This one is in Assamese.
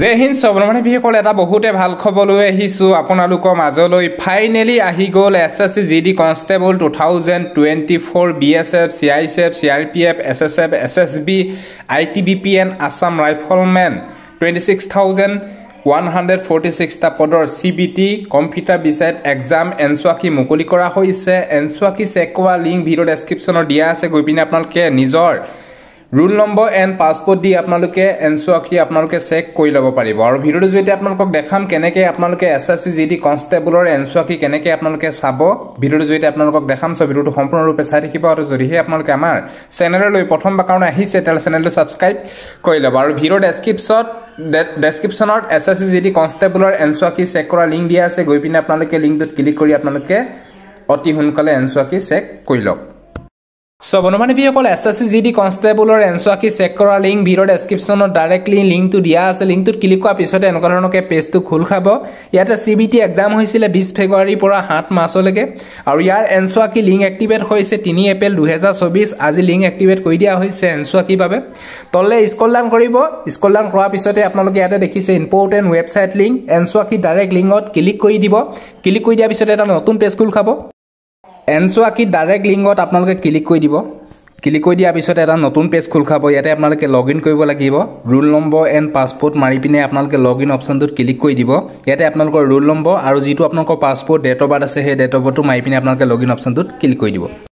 জে হিন্দ সৱ্ৰমণীসকল এটা বহুতে ভাল খবৰ লৈ আহিছোঁ আপোনালোকৰ মাজলৈ ফাইনেলি আহি গ'ল S S C G D constable two thousand twenty four B S F C I S F C R P F S S F S S B I T B P and Assam rifleman twenty six thousand one hundred forty ছিক্সটা পদৰ C B T computer based exam answer key মুকলি কৰা হৈছে এনচুৱাকি চেক কৰা লিংক ভিডিঅ' ডেছক্ৰিপশ্যনত দিয়া আছে গৈ পিনে আপোনালোকে নিজৰ ৰোল নম্বৰ এণ্ড পাছপৰ্ট দি আপোনালোকে এনচুৱাখি আপোনালোকে চেক কৰি ল'ব পাৰিব আৰু ভিডিঅ'টো জৰিয়তে আপোনালোকক দেখাম কেনেকৈ আপোনালোকে S S C G D কনষ্টেবলৰ এনচুৱাখি কেনেকৈ আপোনালোকে চাব ভিডিঅ'টো জৰিয়তে আপোনালোকক দেখাম চ' ভিডিঅ'টো সম্পূৰ্ণৰূপে চাই থাকিব আৰু যদিহে আপোনালোকে আমাৰ চেনেললৈ প্ৰথম বা কাৰণে আহিছে তেনেহ'লে চেনেলটো ছাবস্ক্ৰাইব কৰি ল'ব আৰু ভিডিঅ' ডেছক্ৰিপশ্যনত ডেছক্ৰিপশ্যনত S S C G D কনষ্টেবলৰ এনচুৱাখি চেক কৰা লিংক দিয়া আছে গৈ পিনে আপোনালোকে লিংকটোত ক্লিক কৰি আপোনালোকে অতি সোনকালে এনচুৱাখি চেক কৰি লওক চ' বনমানী ভিসকল S S C G D কনষ্টেবলৰ এনচুৱাকি চেক কৰা লিংক ভিডিঅ' ডেছক্ৰিপশ্যনত ডাইৰেক্টলি লিংকটো দিয়া আছে লিংকটোত ক্লিক কৰাৰ পিছতে এনেকুৱা ধৰণৰকে পেজটো খোল খাব ইয়াতে চি বি টি এক্সাম হৈছিলে বিছ ফেব্ৰুৱাৰীৰ পৰা সাত মাৰ্চলৈকে আৰু ইয়াৰ এনচুৱাকি লিংক এক্টিভেট হৈছে তিনি এপ্ৰিল দুহেজাৰ চৌবিছ আজি লিংক এক্টিভেট কৰি দিয়া হৈছে এনচুৱাকিৰ বাবে তললে স্কল ডাউন কৰিব স্কল কৰাৰ পিছতে আপোনালোকে ইয়াতে দেখিছে important website link answer key direct লিংকত ক্লিক কৰি দিব ক্লিক কৰি দিয়াৰ পিছতে এটা নতুন পেজ খোল খাব এনচো আঁকি ডাইৰেক্ট লিংকত আপোনালোকে ক্লিক কৰি দিব ক্লিক কৰি দিয়াৰ পিছত এটা নতুন পেজ খোল খাব ইয়াতে আপোনালোকে লগ ইন কৰিব লাগিব ৰোল নম্বৰ এণ্ড পাছপৰ্ট মাৰি পিনে আপোনালোকে লগ ইন অপশ্যনটোত ক্লিক কৰি দিব ইয়াতে আপোনালোকৰ ৰোল নম্বৰ আৰু যিটো আপোনালোকৰ পাছপৰ্ট ডেট অফ বাৰ্থ আছে সেই ডেট অফ বাৰ্থটো মাৰি পিনে আপোনালোকে লগ ইন অপশ্যনটোত ক্লিক কৰি দিব